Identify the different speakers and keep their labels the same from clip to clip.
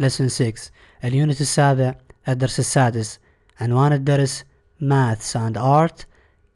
Speaker 1: لسن 6 اليونت السابع الدرس السادس عنوان الدرس Maths and Art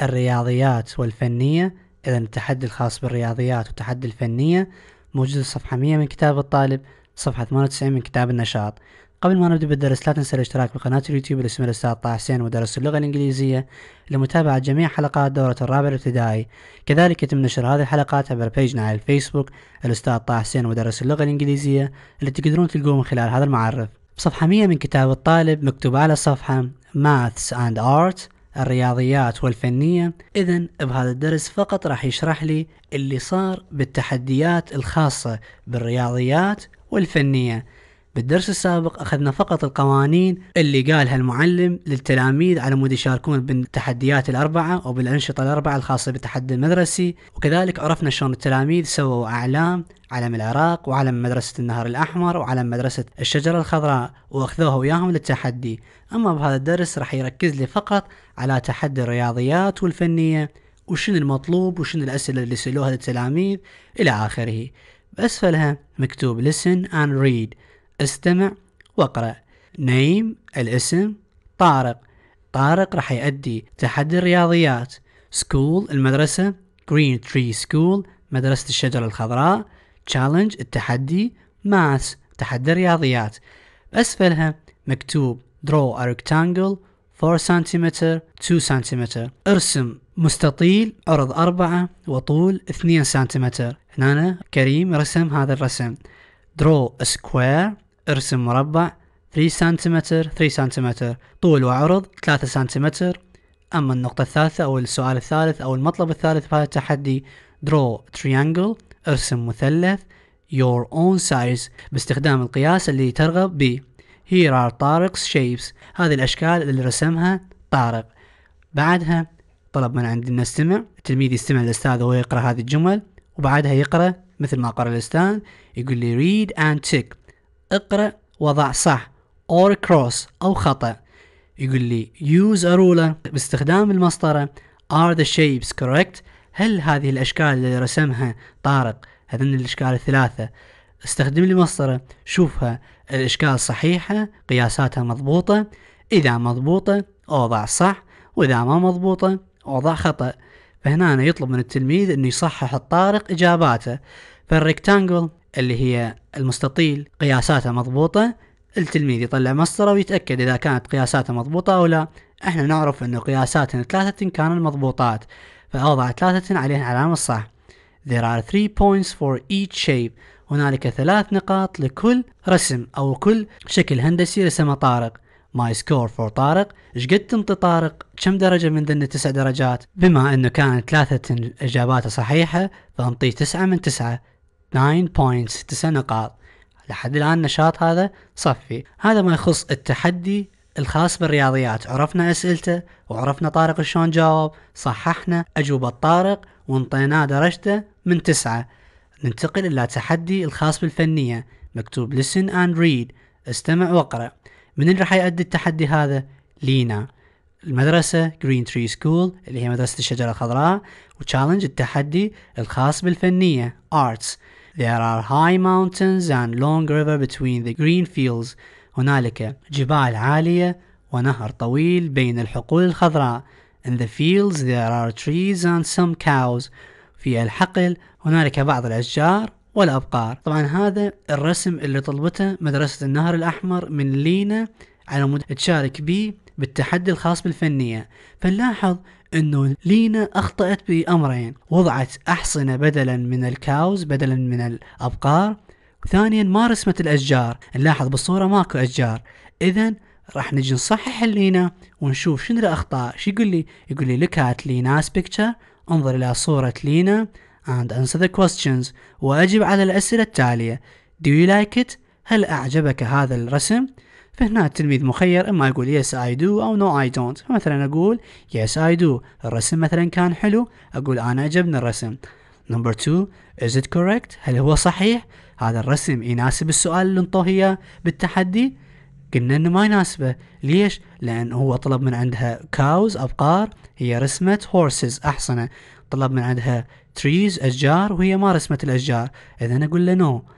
Speaker 1: الرياضيات والفنية إذا التحدي الخاص بالرياضيات والتحدي الفنية موجود في صفحة 100 من كتاب الطالب صفحة 98 من كتاب النشاط قبل ما نبدأ بالدرس لا تنسى الاشتراك بقناة اليوتيوب باسم الأستاذ طه حسين ودرس اللغة الإنجليزية لمتابعة جميع حلقات دورة الرابع الابتدائي كذلك يتم نشر هذه الحلقات عبر بيجنا على الفيسبوك الأستاذ طه حسين ودرس اللغة الإنجليزية التي تقدرون تلقوه من خلال هذا المعرف بصفحة 100 من كتاب الطالب مكتوب على الصفحة Maths and Art الرياضيات والفنية إذا بهذا الدرس فقط راح يشرح لي اللي صار بالتحديات الخاصة بالرياضيات والفنية بالدرس السابق أخذنا فقط القوانين اللي قالها المعلم للتلاميذ على مود يشاركون بالتحديات الأربعة أو بالأنشطة الأربعة الخاصة بالتحدي المدرسي وكذلك عرفنا شلون التلاميذ سووا أعلام علم العراق وعلم مدرسة النهر الأحمر وعلم مدرسة الشجرة الخضراء وأخذوها وياهم للتحدي أما بهذا الدرس راح يركز لي فقط على تحدي الرياضيات والفنية وشن المطلوب وشن الأسئلة اللي سألوها للتلاميذ إلى آخره بأسفلها مكتوب listen and read استمع واقرأ نيم الاسم طارق طارق راح يؤدي تحدي الرياضيات سكول المدرسة جرين تري سكول مدرسة الشجرة الخضراء تشالنج التحدي ماس تحدي الرياضيات بأسفلها مكتوب draw a rectangle 4 سم 2 سم ارسم مستطيل عرض 4 وطول 2 سم هنا كريم رسم هذا الرسم draw a square ارسم مربع 3 سنتيمتر 3 سنتيمتر طول وعرض 3 سنتيمتر أما النقطة الثالثة أو السؤال الثالث أو المطلب الثالث في هذا التحدي draw triangle ارسم مثلث your own size باستخدام القياس اللي ترغب به here are طارق's shapes هذه الأشكال اللي رسمها طارق بعدها طلب من عندنا نستمع التلميذ يستمع للأستاذ وهو يقرأ هذه الجمل وبعدها يقرأ مثل ما قرأ الأستاذ يقول لي read and tick اقرأ وضع صح or cross أو خطأ يقول لي use a ruler باستخدام المسطرة are the shapes correct هل هذه الأشكال اللي رسمها طارق هذن الأشكال الثلاثة استخدم لي مسطرة شوفها الأشكال صحيحة قياساتها مضبوطة إذا مضبوطة أوضع صح وإذا ما مضبوطة أوضع خطأ فهنا أنا يطلب من التلميذ أن يصحح الطارق إجاباته فالريكتانجل اللي هي المستطيل قياساته مضبوطة التلميذ يطلع مسطره ويتأكد إذا كانت قياساته مضبوطة أو لا احنا نعرف أنه قياساتنا ثلاثة كانوا مضبوطات فأوضع ثلاثة عليها علامة الصح There are three points for each shape هنالك ثلاث نقاط لكل رسم أو كل شكل هندسي رسمه طارق ماي سكور فور طارق ايش قد تنطي طارق كم درجة من ذن التسع درجات بما انه كانت ثلاثة اجاباته صحيحة فانطيه تسعة من تسعة 9 بوينتس 9 نقاط لحد الآن نشاط هذا صفي هذا ما يخص التحدي الخاص بالرياضيات عرفنا أسئلته وعرفنا طارق شلون جاوب صححنا أجوبة طارق وانطيناه درجته من تسعة ننتقل إلى تحدي الخاص بالفنية مكتوب listen and read استمع واقرأ من اللي راح يؤدي التحدي هذا؟ لينا المدرسة جرين تري سكول اللي هي مدرسة الشجرة الخضراء وتشالنج التحدي الخاص بالفنية arts There are high mountains and long river between the green fields. هنالك جبال عالية ونهر طويل بين الحقول الخضراء. In the fields there are trees and some cows. في الحقل هنالك بعض الأشجار والأبقار. طبعا هذا الرسم اللي طلبته مدرسة النهر الأحمر من لينا على مود تشارك به بالتحدي الخاص بالفنية فنلاحظ انه لينا اخطأت بامرين وضعت احصنة بدلا من الكاوز بدلا من الابقار ثانيا ما رسمت الاشجار نلاحظ بالصورة ماكو اشجار اذا راح نجي نصحح لينا ونشوف شنو الاخطاء شو يقول لي يقول لي لك هات لينا's انظر الى صورة لينا and answer the questions واجب على الاسئلة التالية do you like it هل اعجبك هذا الرسم فهنا التلميذ مخير إما يقول يس أي دو أو نو أي دونت فمثلا أقول يس أي دو الرسم مثلا كان حلو أقول أنا عجبني الرسم نمبر 2 is it correct هل هو صحيح هذا الرسم يناسب السؤال اللي انطوه اياه بالتحدي قلنا انه ما يناسبه ليش لان هو طلب من عندها cows ابقار هي رسمت horses احصنه طلب من عندها trees اشجار وهي ما رسمت الاشجار اذا اقول له نو no.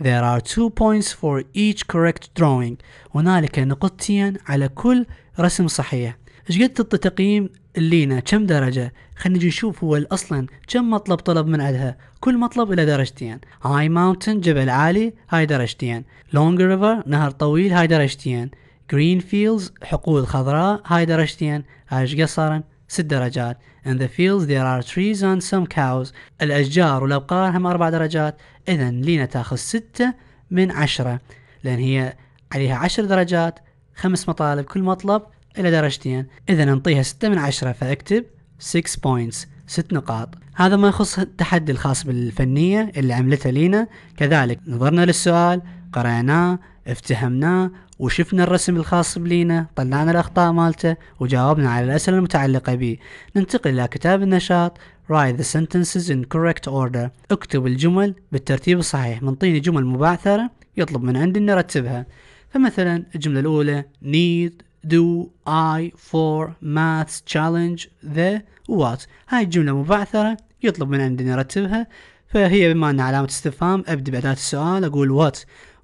Speaker 1: There are two points for each correct drawing. هنالك نقطتين على كل رسم صحيح. ايش قد تعطي تقييم اللينا كم درجة؟ خلينا نجي نشوف هو اصلا كم مطلب طلب من عندها؟ كل مطلب له درجتين. High mountain جبل عالي هاي درجتين. Long river نهر طويل هاي درجتين. Green fields حقول خضراء هاي درجتين. ايش قد صارن؟ ست درجات in the fields there are trees and some cows الأشجار والأبقار هم أربع درجات إذا لينا تاخذ ستة من عشرة لأن هي عليها عشر درجات خمس مطالب كل مطلب إلى درجتين إذا نعطيها ستة من عشرة فأكتب six points ست نقاط هذا ما يخص التحدي الخاص بالفنية اللي عملتها لينا كذلك نظرنا للسؤال قرأناه افتهمناه وشفنا الرسم الخاص بلينا طلعنا الأخطاء مالته وجاوبنا على الأسئلة المتعلقة به ننتقل إلى كتاب النشاط Write the sentences in correct order اكتب الجمل بالترتيب الصحيح منطيني جمل مبعثرة يطلب من عندي أن نرتبها فمثلا الجملة الأولى need do I for maths challenge the what هاي الجملة مبعثرة يطلب من عندي نرتبها فهي بما أن علامة استفهام أبدأ بأداة السؤال أقول what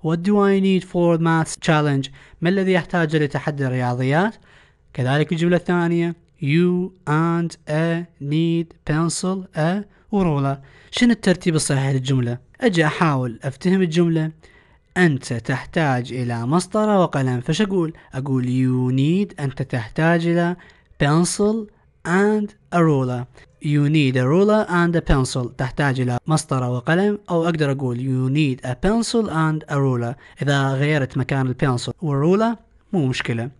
Speaker 1: What do I need for maths challenge ما الذي أحتاجه لتحدي الرياضيات كذلك الجملة الثانية You and a need pencil a ورولا شنو الترتيب الصحيح للجملة أجي أحاول أفتهم الجملة أنت تحتاج إلى مسطرة وقلم فش أقول أقول you need أنت تحتاج إلى pencil and a ruler you need a ruler and a pencil تحتاج إلى مسطرة وقلم أو أقدر أقول you need a pencil and a ruler إذا غيرت مكان البنسل والرولر مو مشكلة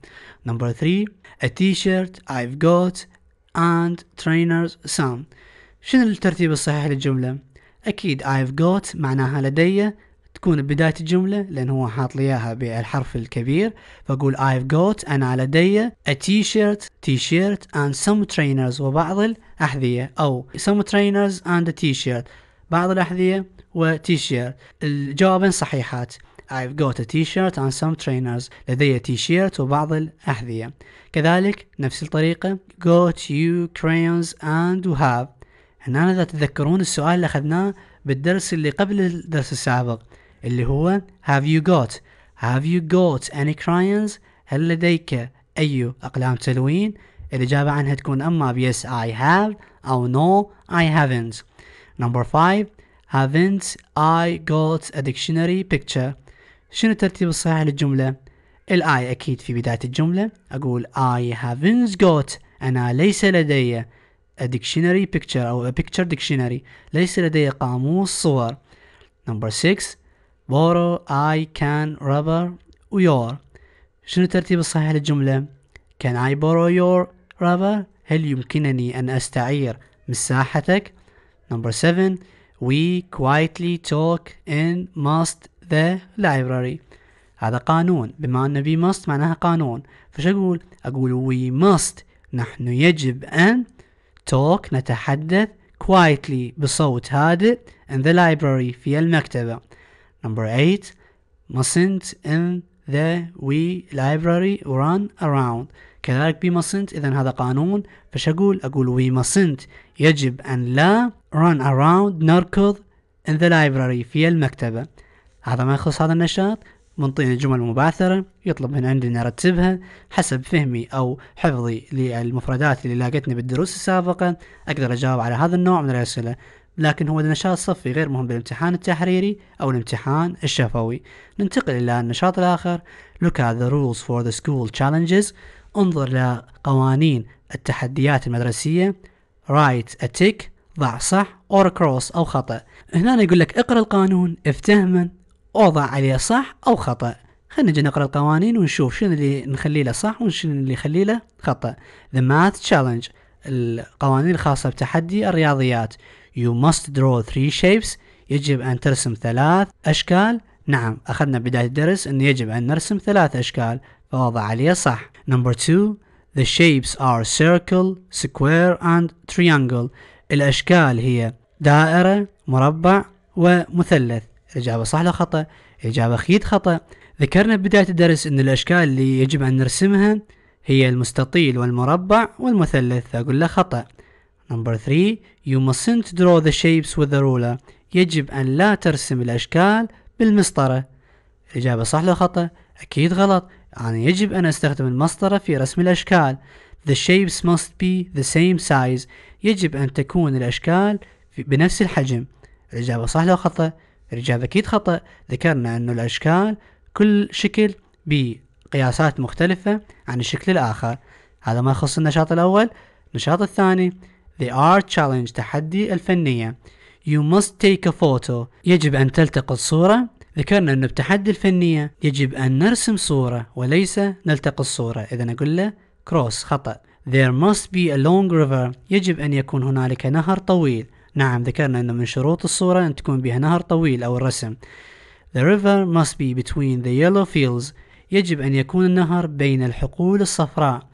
Speaker 1: number three, a t-shirt I've got and trainers some شنو الترتيب الصحيح للجملة؟ أكيد I've got معناها لدي تكون بداية الجملة لأن هو حاط لي إياها بالحرف الكبير فأقول I've got أنا لدي a t-shirt t-shirt and some trainers وبعض الأحذية أو some trainers and a t-shirt بعض الأحذية و t-shirt الجوابين صحيحات I've got a t-shirt and some trainers لدي t-shirt وبعض الأحذية كذلك نفس الطريقة got you crayons and have هنا إذا تتذكرون السؤال اللي أخذناه بالدرس اللي قبل الدرس السابق اللي هو have you got have you got any crayons هل لديك أي أقلام تلوين الإجابة عنها تكون أما yes I have أو no I haven't number five haven't I got a dictionary picture شنو الترتيب الصحيح للجملة الآي أكيد في بداية الجملة أقول I haven't got أنا ليس لدي a dictionary picture أو a picture dictionary ليس لدي قاموس صور number six borrow I can rubber your شنو الترتيب الصحيح للجملة can I borrow your rubber هل يمكنني أن أستعير مساحتك number 7 we quietly talk in must the library هذا قانون بما أن we must معناها قانون فش أقول أقول we must نحن يجب أن talk نتحدث quietly بصوت هادئ in the library في المكتبة Number eight, mustn't in the we library run around كذلك be mustn't إذا هذا قانون فش أقول أقول we mustn't يجب أن لا run around نركض in the library في المكتبة هذا ما يخص هذا النشاط منطين جمل مبعثرة يطلب من عندنا نرتبها حسب فهمي أو حفظي للمفردات اللي لاقتني بالدروس السابقة أقدر أجاوب على هذا النوع من الأسئلة لكن هو النشاط الصفي غير مهم بالامتحان التحريري أو الامتحان الشفوي ننتقل إلى النشاط الآخر Look at the rules for the school challenges انظر لقوانين التحديات المدرسية Write a tick ضع صح or cross أو خطأ هنا يقول لك اقرأ القانون افتهمن وضع عليه صح أو خطأ خلينا نجي نقرأ القوانين ونشوف شنو اللي نخليه له صح وشنو اللي نخليه له خطأ The math challenge القوانين الخاصة بتحدي الرياضيات You must draw three shapes يجب أن ترسم ثلاث أشكال نعم أخذنا بداية الدرس أنه يجب أن نرسم ثلاث أشكال فوضع عليه صح Number two The shapes are circle, square and triangle الأشكال هي دائرة مربع ومثلث الإجابة صح ولا خطأ؟ الإجابة خيط خطأ ذكرنا بداية الدرس أن الأشكال اللي يجب أن نرسمها هي المستطيل والمربع والمثلث أقول له خطأ Number 3 You mustn't draw the shapes with the ruler يجب أن لا ترسم الأشكال بالمسطرة الإجابة صح لو خطأ؟ أكيد غلط يعني يجب أن أستخدم المسطرة في رسم الأشكال The shapes must be the same size يجب أن تكون الأشكال بنفس الحجم الإجابة صح لو خطأ؟ الإجابة أكيد خطأ ذكرنا أن الأشكال كل شكل بقياسات مختلفة عن الشكل الآخر هذا ما يخص النشاط الأول النشاط الثاني The art challenge تحدي الفنية You must take a photo يجب أن تلتقط صورة ذكرنا أنه بتحدي الفنية يجب أن نرسم صورة وليس نلتقط صورة إذا أقول له cross خطأ There must be a long river يجب أن يكون هنالك نهر طويل نعم ذكرنا أنه من شروط الصورة أن تكون بها نهر طويل أو الرسم The river must be between the yellow fields يجب أن يكون النهر بين الحقول الصفراء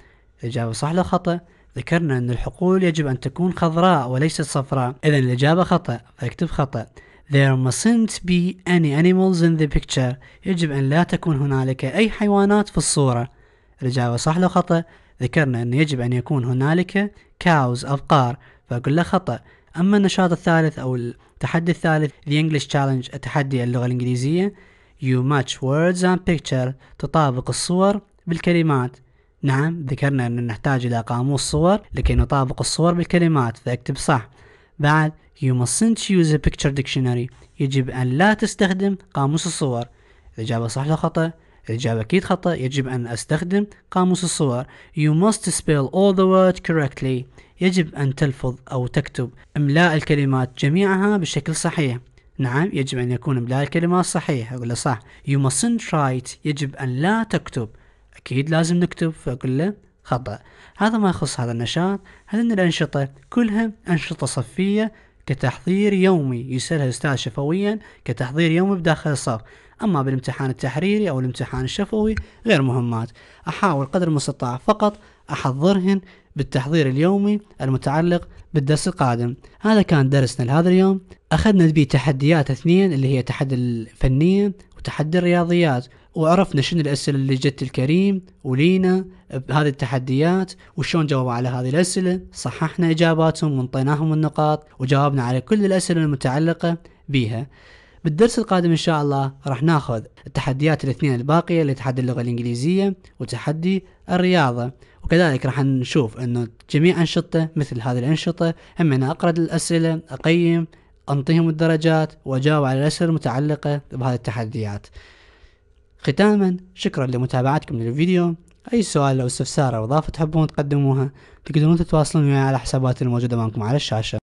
Speaker 1: الإجابة صح لو خطأ ذكرنا أن الحقول يجب أن تكون خضراء وليست صفراء إذا الإجابة خطأ فاكتب خطأ There mustn't be any animals in the picture يجب أن لا تكون هنالك أي حيوانات في الصورة الإجابة صح لو خطأ ذكرنا أن يجب أن يكون هنالك cows أبقار فأقول له خطأ أما النشاط الثالث أو التحدي الثالث The English Challenge التحدي اللغة الإنجليزية You match words and picture تطابق الصور بالكلمات نعم ذكرنا أن نحتاج إلى قاموس صور لكي نطابق الصور بالكلمات فاكتب صح بعد you mustn't use a picture dictionary يجب أن لا تستخدم قاموس الصور الإجابة صح ولا خطأ؟ الإجابة أكيد خطأ يجب أن أستخدم قاموس الصور You must spell all the words correctly يجب أن تلفظ أو تكتب إملاء الكلمات جميعها بشكل صحيح نعم يجب أن يكون إملاء الكلمات صحيح أقول صح You mustn't write يجب أن لا تكتب أكيد لازم نكتب فأقول له خطأ هذا ما يخص هذا النشاط هذه الأنشطة كلها أنشطة صفية كتحضير يومي يسألها الأستاذ شفويا كتحضير يومي بداخل الصف أما بالامتحان التحريري أو الامتحان الشفوي غير مهمات أحاول قدر المستطاع فقط أحضرهن بالتحضير اليومي المتعلق بالدرس القادم هذا كان درسنا لهذا اليوم أخذنا به تحديات اثنين اللي هي تحدي الفنية وتحدي الرياضيات وعرفنا شنو الاسئله اللي جت الكريم ولينا بهذه التحديات وشلون جاوبوا على هذه الاسئله صححنا اجاباتهم وانطيناهم النقاط وجاوبنا على كل الاسئله المتعلقه بها بالدرس القادم ان شاء الله راح ناخذ التحديات الاثنين الباقيه اللي تحدي اللغه الانجليزيه وتحدي الرياضه وكذلك راح نشوف انه جميع انشطه مثل هذه الانشطه هم انا اقرا الاسئله اقيم انطيهم الدرجات واجاوب على الاسئله المتعلقه بهذه التحديات ختاما شكرا لمتابعتكم للفيديو أي سؤال أو استفسار أو إضافة تحبون تقدموها تقدرون تتواصلون معي على حساباتي الموجودة معكم على الشاشة